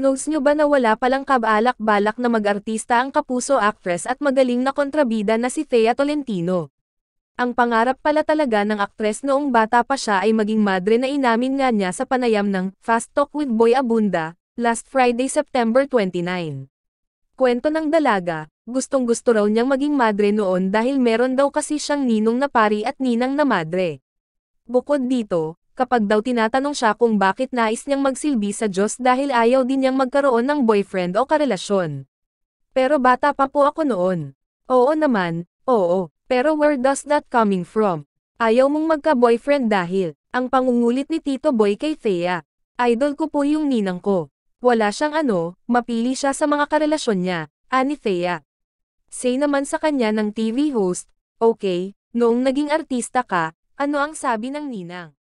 Knows nyo ba na wala palang kabalak-balak na mag-artista ang kapuso actress at magaling na kontrabida na si Thea Tolentino? Ang pangarap pala talaga ng actress noong bata pa siya ay maging madre na inamin nga niya sa panayam ng Fast Talk with Boy Abunda, last Friday September 29. Kwento ng dalaga, gustong gusto raw niyang maging madre noon dahil meron daw kasi siyang ninong na pari at ninang na madre. Bukod dito, kapag daw tinatanong siya kung bakit nais niyang magsilbi sa Diyos dahil ayaw din niyang magkaroon ng boyfriend o karelasyon. Pero bata pa po ako noon. Oo naman, oo, pero where does that coming from? Ayaw mong magka-boyfriend dahil, ang pangungulit ni Tito Boy kay Thea. Idol ko po yung ninang ko. Wala siyang ano, mapili siya sa mga karelasyon niya, ani ah, Thea. Say naman sa kanya ng TV host, okay, noong naging artista ka, ano ang sabi ng ninang?